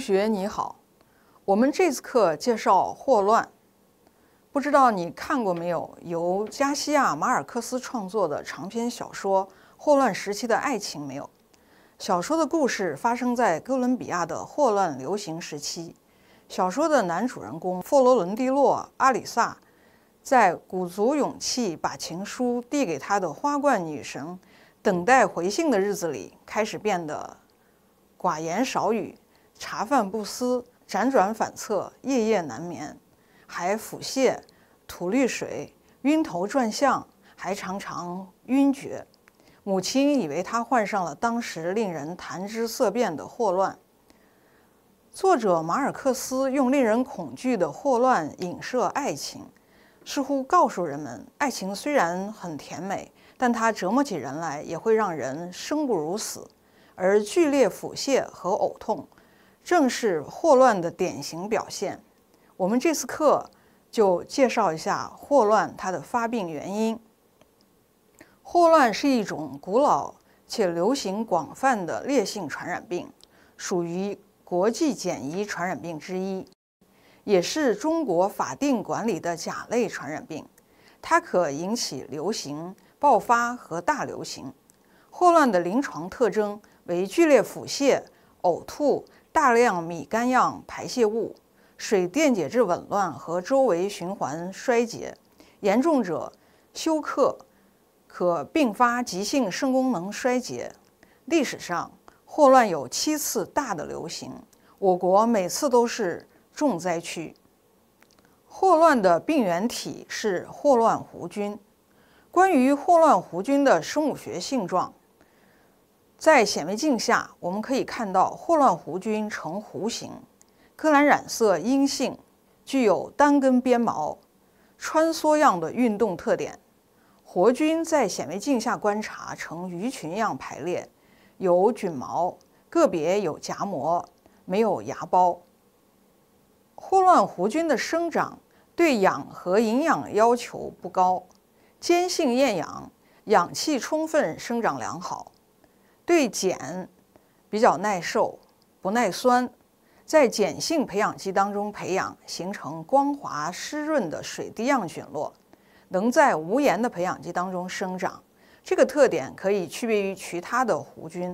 同学你好，我们这次课介绍霍乱。不知道你看过没有？由加西亚·马尔克斯创作的长篇小说《霍乱时期的爱情》没有？小说的故事发生在哥伦比亚的霍乱流行时期。小说的男主人公弗罗伦蒂诺·阿里萨，在鼓足勇气把情书递给他的花冠女神，等待回信的日子里，开始变得寡言少语。茶饭不思，辗转反侧，夜夜难眠，还腹泻、吐绿水，晕头转向，还常常晕厥。母亲以为他患上了当时令人谈之色变的霍乱。作者马尔克斯用令人恐惧的霍乱影射爱情，似乎告诉人们：爱情虽然很甜美，但它折磨起人来也会让人生不如死，而剧烈腹泻和呕吐。正是霍乱的典型表现。我们这次课就介绍一下霍乱它的发病原因。霍乱是一种古老且流行广泛的烈性传染病，属于国际检疫传染病之一，也是中国法定管理的甲类传染病。它可引起流行、爆发和大流行。霍乱的临床特征为剧烈腹泻、呕吐。大量米干样排泄物，水电解质紊乱和周围循环衰竭，严重者休克，可并发急性肾功能衰竭。历史上，霍乱有七次大的流行，我国每次都是重灾区。霍乱的病原体是霍乱弧菌。关于霍乱弧菌的生物学性状。在显微镜下，我们可以看到霍乱弧菌呈弧形，革兰染色阴性，具有单根鞭毛，穿梭样的运动特点。活菌在显微镜下观察呈鱼群样排列，有菌毛，个别有荚膜，没有芽孢。霍乱弧菌的生长对氧和营养要求不高，兼性厌氧，氧气充分生长良好。对碱比较耐受，不耐酸，在碱性培养基当中培养形成光滑湿润的水滴样菌落，能在无盐的培养基当中生长。这个特点可以区别于其他的弧菌。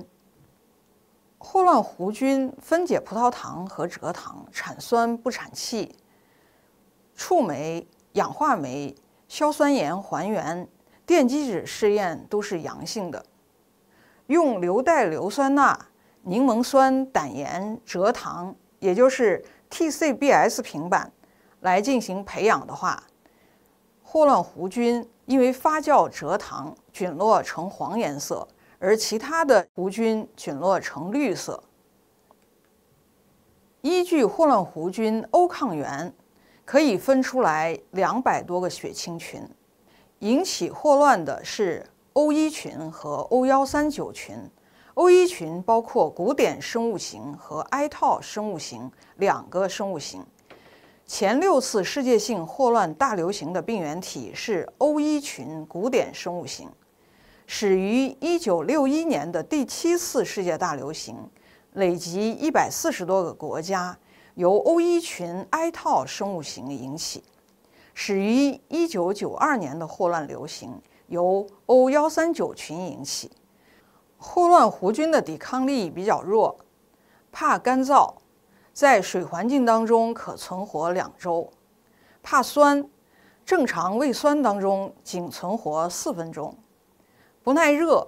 霍乱弧菌分解葡萄糖和蔗糖，产酸不产气，触酶、氧化酶、硝酸盐还原、电基质试验都是阳性的。用硫代硫酸钠、柠檬酸胆盐蔗糖，也就是 TCBS 平板来进行培养的话，霍乱弧菌因为发酵蔗糖，菌落呈黄颜色，而其他的弧菌菌落呈绿色。依据霍乱弧菌欧抗原，可以分出来两百多个血清群，引起霍乱的是。O 一群和 O 幺三九群，O 一群包括古典生物型和埃特尔生物型两个生物型。前六次世界性霍乱大流行的病原体是 O 一群古典生物型。始于一九六一年的第七次世界大流行，累及一百四十多个国家，由 O 一群埃特尔生物型引起。始于一九九二年的霍乱流行。由 O 幺三九群引起，霍乱弧菌的抵抗力比较弱，怕干燥，在水环境当中可存活两周，怕酸，正常胃酸当中仅存活四分钟，不耐热，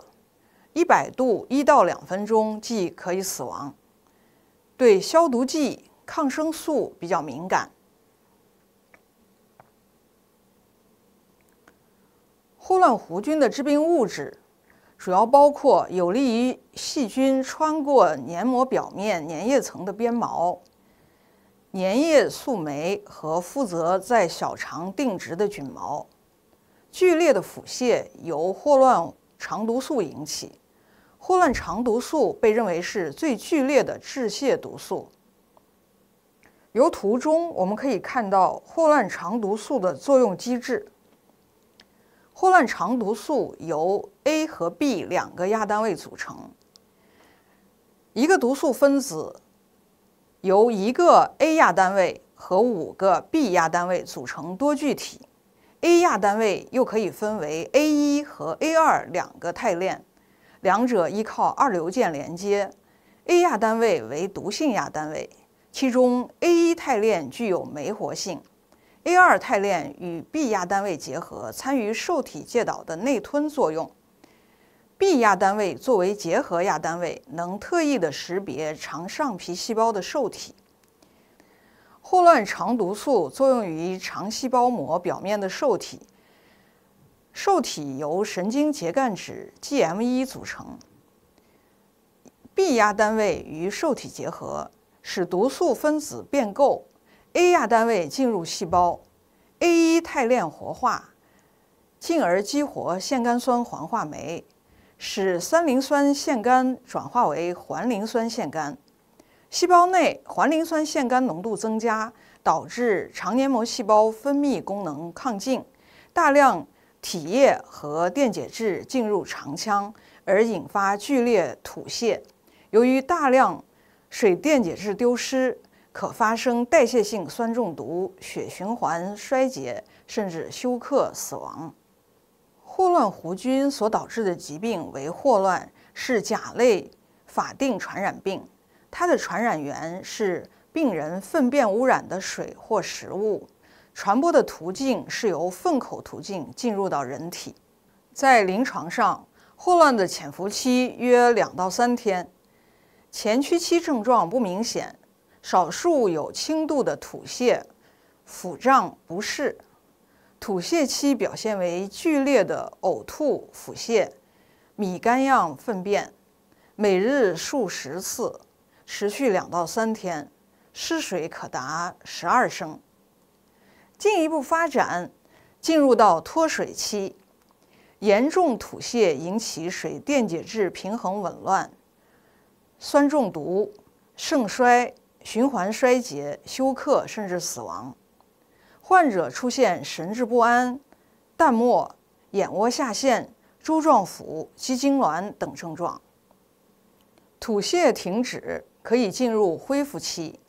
一百度一到两分钟即可以死亡，对消毒剂、抗生素比较敏感。霍乱弧菌的致病物质主要包括有利于细菌穿过黏膜表面粘液层的鞭毛、粘液素酶和负责在小肠定植的菌毛。剧烈的腹泻由霍乱肠毒素引起，霍乱肠毒素被认为是最剧烈的致泻毒素。由图中我们可以看到霍乱肠毒素的作用机制。霍乱肠毒素由 A 和 B 两个亚单位组成。一个毒素分子由一个 A 亚单位和五个 B 亚单位组成多聚体。A 亚单位又可以分为 A 一和 A 二两个肽链，两者依靠二硫键连接。A 亚单位为毒性亚单位，其中 A 一肽链具有酶活性。A 二肽链与 B 亚单位结合，参与受体介导的内吞作用。B 亚单位作为结合亚单位，能特异的识别肠上皮细胞的受体。霍乱肠毒素作用于肠细胞膜表面的受体，受体由神经节干脂 GM 一组成。B 亚单位与受体结合，使毒素分子变构。A 亚单位进入细胞，A 一肽链活化，进而激活腺苷酸环化酶，使三磷酸腺苷转化为环磷酸腺苷。细胞内环磷酸腺苷浓度增加，导致肠黏膜细胞分泌功能亢进，大量体液和电解质进入肠腔，而引发剧烈吐泻。由于大量水电解质丢失。可发生代谢性酸中毒、血循环衰竭，甚至休克、死亡。霍乱弧菌所导致的疾病为霍乱，是甲类法定传染病。它的传染源是病人粪便污染的水或食物，传播的途径是由粪口途径进入到人体。在临床上，霍乱的潜伏期约两到三天，前驱期症状不明显。少数有轻度的吐泻、腹胀不适。吐泻期表现为剧烈的呕吐、腹泻、米干样粪便，每日数十次，持续两到三天，失水可达十二升。进一步发展，进入到脱水期，严重吐泻引起水电解质平衡紊乱、酸中毒、肾衰。循环衰竭、休克甚至死亡，患者出现神志不安、淡漠、眼窝下陷、珠状腹、肌痉挛等症状。吐泻停止，可以进入恢复期，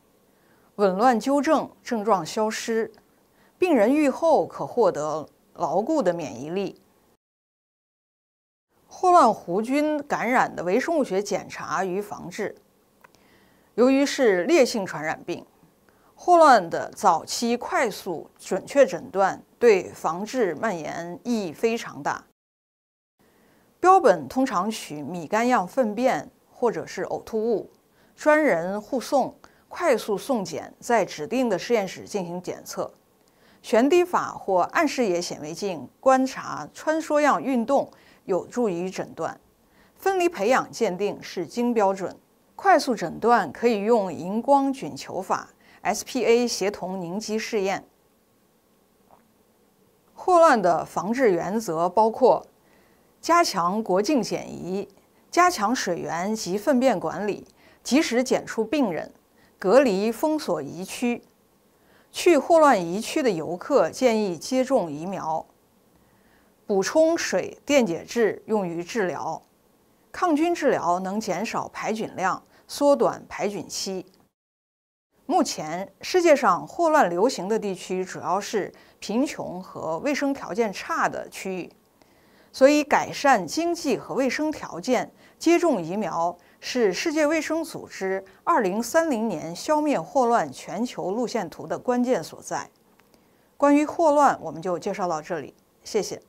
紊乱纠正，症状消失，病人愈后可获得牢固的免疫力。霍乱弧菌感染的微生物学检查与防治。由于是烈性传染病，霍乱的早期快速准确诊断对防治蔓延意义非常大。标本通常取米干样粪便或者是呕吐物，专人护送，快速送检，在指定的实验室进行检测。悬滴法或暗视野显微镜观察穿梭样运动有助于诊断，分离培养鉴定是金标准。快速诊断可以用荧光菌球法、S.P.A 协同凝集试验。霍乱的防治原则包括：加强国境检疫，加强水源及粪便管理，及时检出病人，隔离封锁疫区。去霍乱疫区的游客建议接种疫苗，补充水电解质用于治疗，抗菌治疗能减少排菌量。缩短排菌期。目前，世界上霍乱流行的地区主要是贫穷和卫生条件差的区域，所以改善经济和卫生条件、接种疫苗是世界卫生组织2030年消灭霍乱全球路线图的关键所在。关于霍乱，我们就介绍到这里，谢谢。